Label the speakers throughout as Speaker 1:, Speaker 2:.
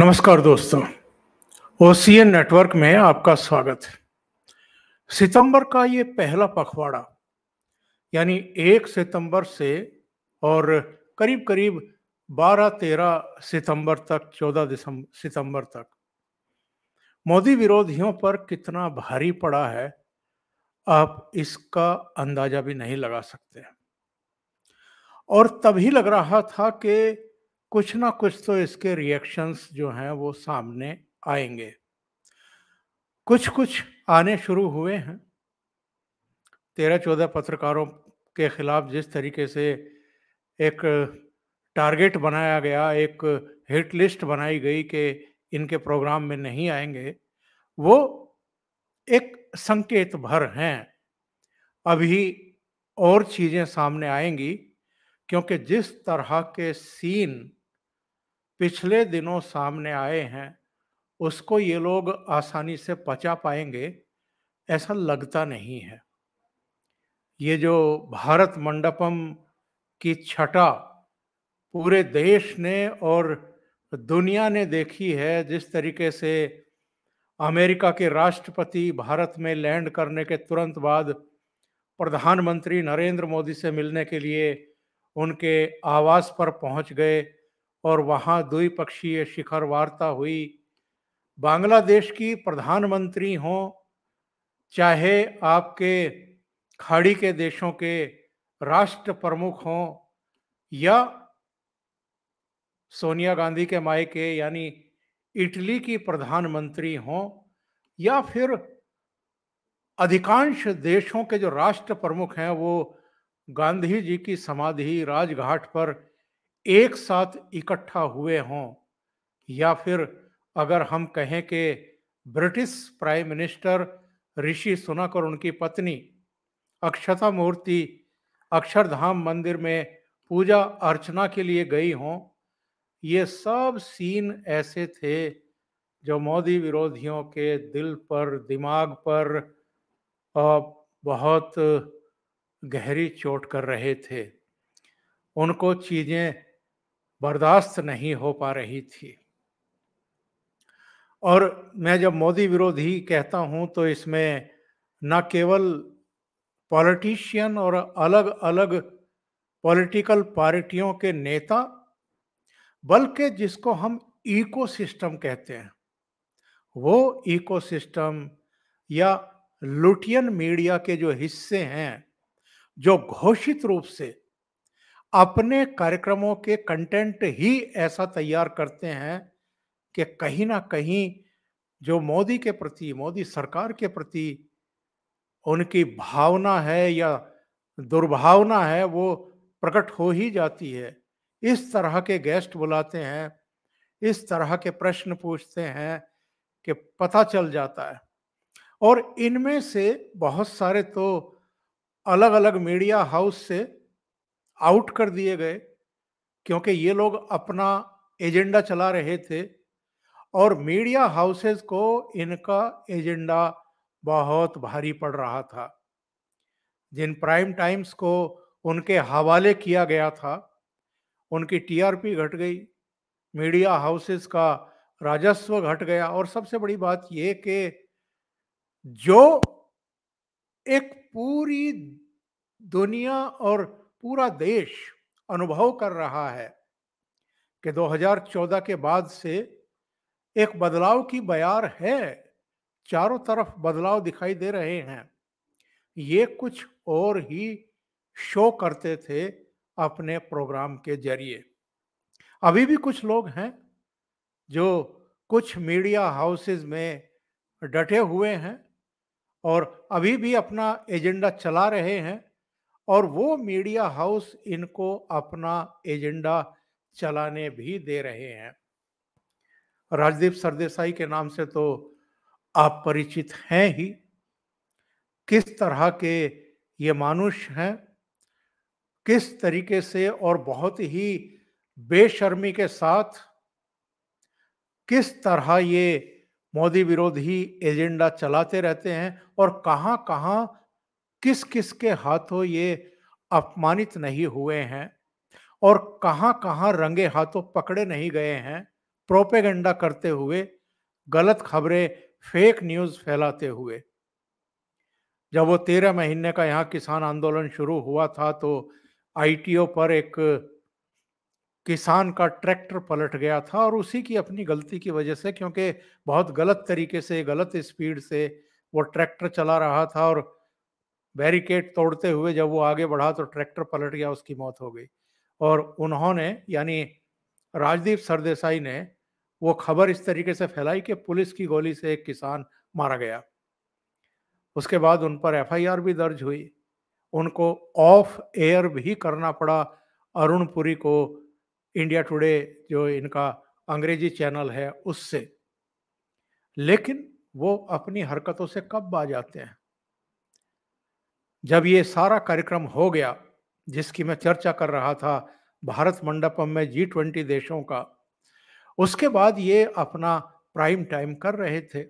Speaker 1: नमस्कार दोस्तों OCN network में आपका स्वागत है सितंबर का ये पहला पखवाड़ा यानी एक सितंबर से और करीब करीब 12-13 सितंबर तक 14 दिसंबर सितंबर तक मोदी विरोधियों पर कितना भारी पड़ा है आप इसका अंदाजा भी नहीं लगा सकते और तभी लग रहा था कि कुछ ना कुछ तो इसके रिएक्शंस जो हैं वो सामने आएंगे कुछ कुछ आने शुरू हुए हैं तेरह चौदह पत्रकारों के खिलाफ जिस तरीके से एक टारगेट बनाया गया एक हिट लिस्ट बनाई गई कि इनके प्रोग्राम में नहीं आएंगे वो एक संकेत भर हैं अभी और चीज़ें सामने आएंगी क्योंकि जिस तरह के सीन पिछले दिनों सामने आए हैं उसको ये लोग आसानी से पचा पाएंगे ऐसा लगता नहीं है ये जो भारत मंडपम की छटा पूरे देश ने और दुनिया ने देखी है जिस तरीके से अमेरिका के राष्ट्रपति भारत में लैंड करने के तुरंत बाद प्रधानमंत्री नरेंद्र मोदी से मिलने के लिए उनके आवास पर पहुंच गए और वहाँ द्विपक्षीय शिखर वार्ता हुई बांग्लादेश की प्रधानमंत्री हों चाहे आपके खाड़ी के देशों के राष्ट्र प्रमुख हों या सोनिया गांधी के मायके यानी इटली की प्रधानमंत्री हों या फिर अधिकांश देशों के जो राष्ट्र प्रमुख हैं वो गांधी जी की समाधि राजघाट पर एक साथ इकट्ठा हुए हों या फिर अगर हम कहें कि British prime minister Rishi Sunak और उनकी पत्नी अक्षता मूर्ति अक्षरधाम मंदिर में पूजा अर्चना के लिए गई हों ये सब सीन ऐसे थे जो मोदी विरोधियों के दिल पर दिमाग पर बहुत गहरी चोट कर रहे थे उनको चीज़ें बर्दाश्त नहीं हो पा रही थी और मैं जब मोदी विरोधी कहता हूं तो इसमें न केवल पॉलिटिशियन और अलग अलग पॉलिटिकल पार्टियों के नेता बल्कि जिसको हम इकोसिस्टम कहते हैं वो इकोसिस्टम या लुटियन मीडिया के जो हिस्से हैं जो घोषित रूप से अपने कार्यक्रमों के कंटेंट ही ऐसा तैयार करते हैं कि कहीं ना कहीं जो मोदी के प्रति मोदी सरकार के प्रति उनकी भावना है या दुर्भावना है वो प्रकट हो ही जाती है इस तरह के गेस्ट बुलाते हैं इस तरह के प्रश्न पूछते हैं कि पता चल जाता है और इनमें से बहुत सारे तो अलग अलग मीडिया हाउस से आउट कर दिए गए क्योंकि ये लोग अपना एजेंडा चला रहे थे और मीडिया हाउसेस को इनका एजेंडा बहुत भारी पड़ रहा था जिन प्राइम टाइम्स को उनके हवाले किया गया था उनकी टीआरपी घट गई मीडिया हाउसेस का राजस्व घट गया और सबसे बड़ी बात ये कि जो एक पूरी दुनिया और पूरा देश अनुभव कर रहा है कि 2014 के बाद से एक बदलाव की बयार है चारों तरफ बदलाव दिखाई दे रहे हैं ये कुछ और ही शो करते थे अपने प्रोग्राम के जरिए अभी भी कुछ लोग हैं जो कुछ मीडिया हाउसेस में डटे हुए हैं और अभी भी अपना एजेंडा चला रहे हैं और वो मीडिया हाउस इनको अपना एजेंडा चलाने भी दे रहे हैं राजदीप सरदेसाई के नाम से तो आप परिचित हैं ही किस तरह के ये मानुष हैं किस तरीके से और बहुत ही बेशर्मी के साथ किस तरह ये मोदी विरोधी एजेंडा चलाते रहते हैं और कहां कहां किस किस के हाथों ये अपमानित नहीं हुए हैं और कहां कहां रंगे हाथों पकड़े नहीं गए हैं प्रोपेगेंडा करते हुए गलत खबरें फेक न्यूज़ फैलाते हुए जब वो तेरह महीने का यहाँ किसान आंदोलन शुरू हुआ था तो आईटीओ पर एक किसान का ट्रैक्टर पलट गया था और उसी की अपनी गलती की वजह से क्योंकि बहुत गलत तरीके से गलत स्पीड से वो ट्रैक्टर चला रहा था और बैरिकेड तोड़ते हुए जब वो आगे बढ़ा तो ट्रैक्टर पलट गया उसकी मौत हो गई और उन्होंने यानी राजदीप सरदेसाई ने वो खबर इस तरीके से फैलाई कि पुलिस की गोली से एक किसान मारा गया उसके बाद उन पर एफआईआर भी दर्ज हुई उनको ऑफ एयर भी करना पड़ा अरुणपुरी को इंडिया टुडे जो इनका अंग्रेजी चैनल है उससे लेकिन वो अपनी हरकतों से कब आ जाते हैं जब ये सारा कार्यक्रम हो गया जिसकी मैं चर्चा कर रहा था भारत मंडपम में जी ट्वेंटी देशों का उसके बाद ये अपना प्राइम टाइम कर रहे थे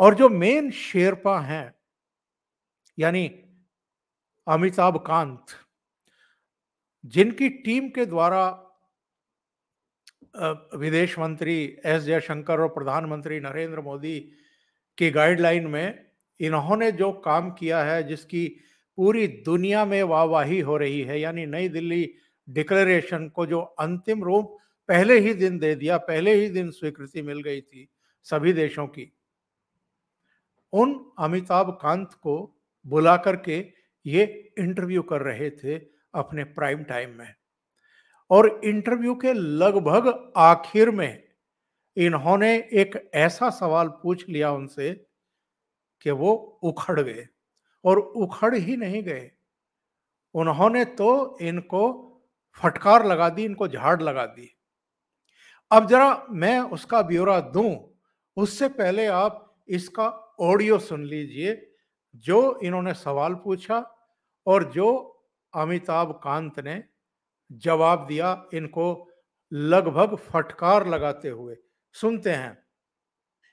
Speaker 1: और जो मेन शेरपा हैं यानी अमिताभ कांत जिनकी टीम के द्वारा विदेश मंत्री एस जयशंकर और प्रधानमंत्री नरेंद्र मोदी की गाइडलाइन में इन्होंने जो काम किया है जिसकी पूरी दुनिया में वाहवाही हो रही है यानी नई दिल्ली डिक्लेरेशन को जो अंतिम रूप पहले ही दिन दे दिया पहले ही दिन स्वीकृति मिल गई थी सभी देशों की उन अमिताभ कांत को बुला करके ये इंटरव्यू कर रहे थे अपने प्राइम टाइम में और इंटरव्यू के लगभग आखिर में इन्होंने एक ऐसा सवाल पूछ लिया उनसे कि वो उखड़ गए और उखड़ ही नहीं गए उन्होंने तो इनको फटकार लगा दी इनको झाड़ लगा दी अब जरा मैं उसका ब्यौरा दूं उससे पहले आप इसका ऑडियो सुन लीजिए जो इन्होंने सवाल पूछा और जो अमिताभ कांत ने जवाब दिया इनको लगभग फटकार लगाते हुए सुनते हैं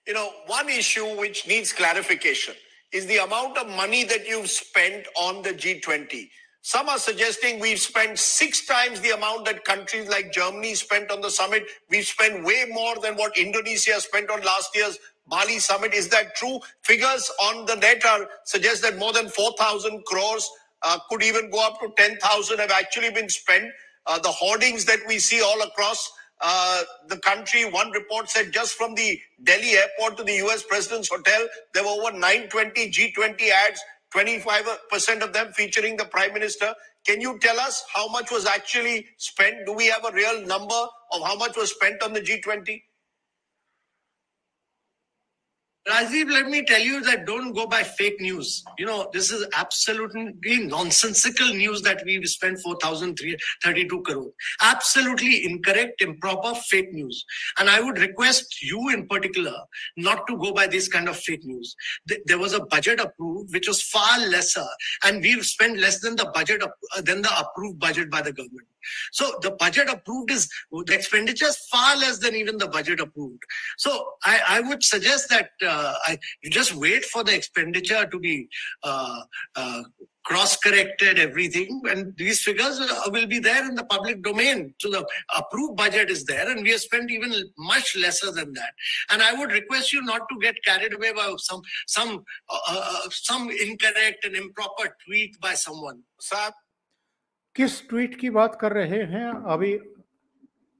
Speaker 1: you know, one issue which needs clarification is the amount of money that you've spent on the G20. Some are suggesting we've spent six times the amount that countries like Germany spent on the summit. We've spent way more than what Indonesia spent on last year's Bali summit. Is that true? Figures on the net are suggest that more than 4,000 crores uh, could even go up to 10,000 have actually been spent. Uh, the hoardings that we see all across uh, the country. One report said just from the Delhi airport to the US president's hotel, there were over 920 G20 ads, 25% of them featuring the prime minister. Can you tell us how much was actually spent? Do we have a real number of how much was spent on the G20? Rajiv, let me tell you that don't go by fake news. You know, this is absolutely nonsensical news that we've spent 4,032 crore. Absolutely incorrect, improper, fake news. And I would request you in particular not to go by this kind of fake news. There was a budget approved which was far lesser and we've spent less than the budget, uh, than the approved budget by the government. So the budget approved is the expenditures far less than even the budget approved. So I, I would suggest that uh, I, you just wait for the expenditure to be uh, uh, cross-corrected everything and these figures uh, will be there in the public domain so the approved budget is there and we have spent even much lesser than that and i would request you not to get carried away by some some uh, uh some incorrect and improper tweet by someone sir किस tweet की बात कर रहे हैं अभी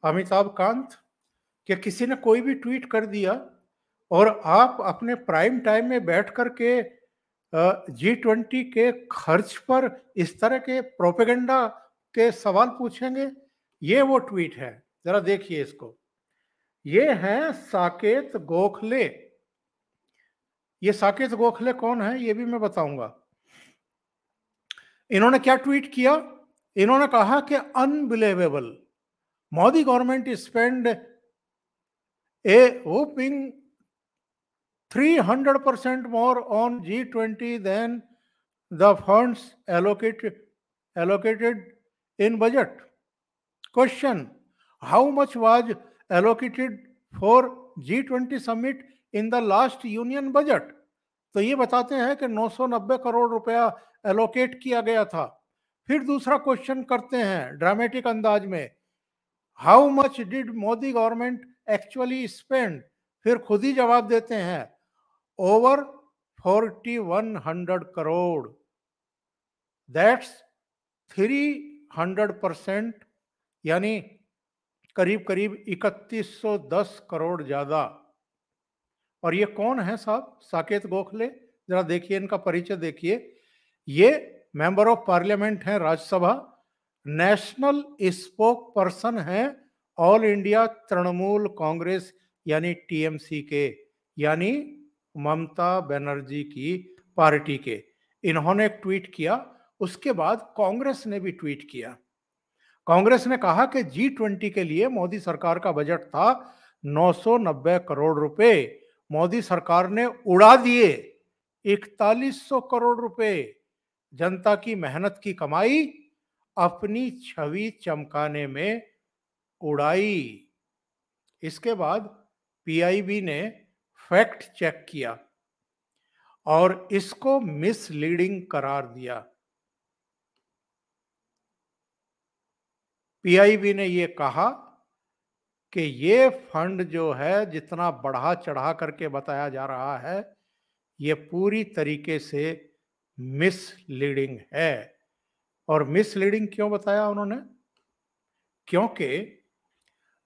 Speaker 1: अमिताभ कांत क्या किसी ने कोई भी ट्वीट कर दिया और आप अपने प्राइम टाइम में बैठ कर के जी ट्वेंटी के खर्च पर इस तरह के प्रोपेगेंडा के सवाल पूछेंगे ये वो ट्वीट है जरा देखिए इसको ये है साकेत गोखले ये साकेत गोखले कौन है ये भी मैं बताऊंगा इन्होंने क्या ट्वीट किया इन्होंने कहा कि unbelievable Modi government spend a whopping three hundred percent more on G twenty than the fund allocate allocated in budget question how much was allocated for G twenty summit in the last union budget तो ये बताते हैं कि 990 करोड़ रुपया allocate किया गया था फिर दूसरा क्वेश्चन करते हैं ड्रामेटिक अंदाज में how much did Modi government actually spend फिर खुद ही जवाब देते हैं over forty one hundred crore that's three hundred percent यानी करीब करीब इकतीस सौ दस करोड़ ज़्यादा और ये कौन है साहब साकेत गोखले ज़रा देखिए इनका परिचय देखिए ये मेंबर ऑफ पार्लियामेंट हैं राज्यसभा नेशनल स्पोक पर्सन है ऑल इंडिया तृणमूल कांग्रेस यानी टीएमसी के यानी ममता बनर्जी की पार्टी के इन्होंने ट्वीट किया उसके बाद कांग्रेस ने भी ट्वीट किया कांग्रेस ने कहा कि जी ट्वेंटी के लिए मोदी सरकार का बजट था 990 करोड़ रुपए मोदी सरकार ने उड़ा दिए 4100 करोड़ रुपए जनता की मेहनत की कमाई अपनी छवि चमकाने में उड़ाई इसके बाद पीआईबी ने फैक्ट चेक किया और इसको मिसलीडिंग करार दिया पीआईबी ने यह कहा कि ये फंड जो है जितना बढ़ा चढ़ा करके बताया जा रहा है ये पूरी तरीके से मिसलीडिंग है और मिसलीडिंग क्यों बताया उन्होंने क्योंकि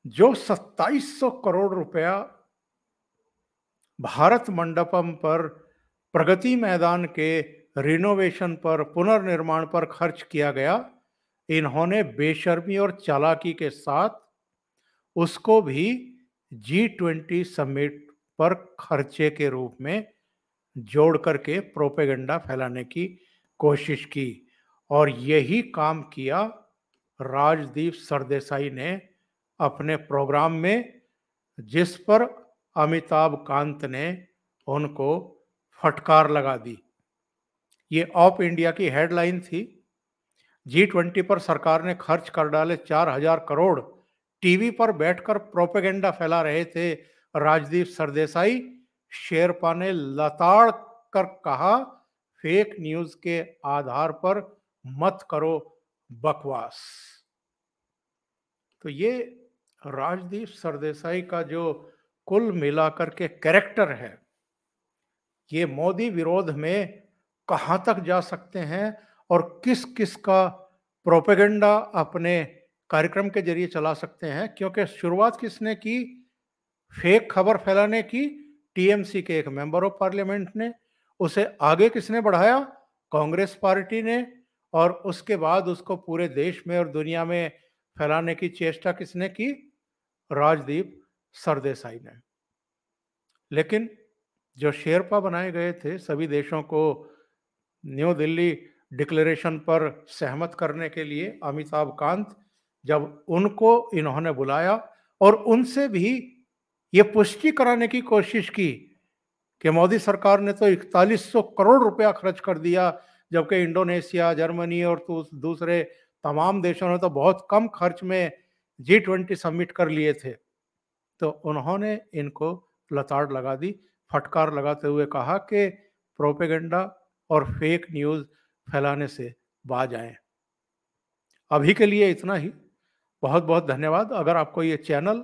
Speaker 1: जो 2700 करोड़ रुपया भारत मंडपम पर प्रगति मैदान के रिनोवेशन पर पुनर्निर्माण पर खर्च किया गया इन्होंने बेशर्मी और चालाकी के साथ उसको भी जी ट्वेंटी समिट पर खर्चे के रूप में जोड़ करके प्रोपेगेंडा फैलाने की कोशिश की और यही काम किया राजदीप सरदेसाई ने अपने प्रोग्राम में जिस पर अमिताभ कांत ने उनको फटकार लगा दी ये ऑफ इंडिया की हेडलाइन थी जी ट्वेंटी पर सरकार ने खर्च कर डाले चार हजार करोड़ टीवी पर बैठकर प्रोपेगेंडा फैला रहे थे राजदीप सरदेसाई शेरपा ने लताड़ कर कहा फेक न्यूज के आधार पर मत करो बकवास तो ये राजदीप सरदेसाई का जो कुल मिलाकर के कैरेक्टर है ये मोदी विरोध में कहाँ तक जा सकते हैं और किस किस का प्रोपेगेंडा अपने कार्यक्रम के जरिए चला सकते हैं क्योंकि शुरुआत किसने की फेक खबर फैलाने की टीएमसी के एक मेंबर ऑफ पार्लियामेंट ने उसे आगे किसने बढ़ाया कांग्रेस पार्टी ने और उसके बाद उसको पूरे देश में और दुनिया में फैलाने की चेष्टा किसने की राजदीप सरदेसाई ने लेकिन जो शेरपा बनाए गए थे सभी देशों को न्यू दिल्ली डिक्लेरेशन पर सहमत करने के लिए अमिताभ कांत जब उनको इन्होंने बुलाया और उनसे भी ये पुष्टि कराने की कोशिश की कि मोदी सरकार ने तो इकतालीस सौ करोड़ रुपया खर्च कर दिया जबकि इंडोनेशिया जर्मनी और तो दूसरे तमाम देशों ने तो बहुत कम खर्च में जी ट्वेंटी सबमिट कर लिए थे तो उन्होंने इनको लताड़ लगा दी फटकार लगाते हुए कहा कि प्रोपेगेंडा और फेक न्यूज़ फैलाने से बाज आए अभी के लिए इतना ही बहुत बहुत धन्यवाद अगर आपको ये चैनल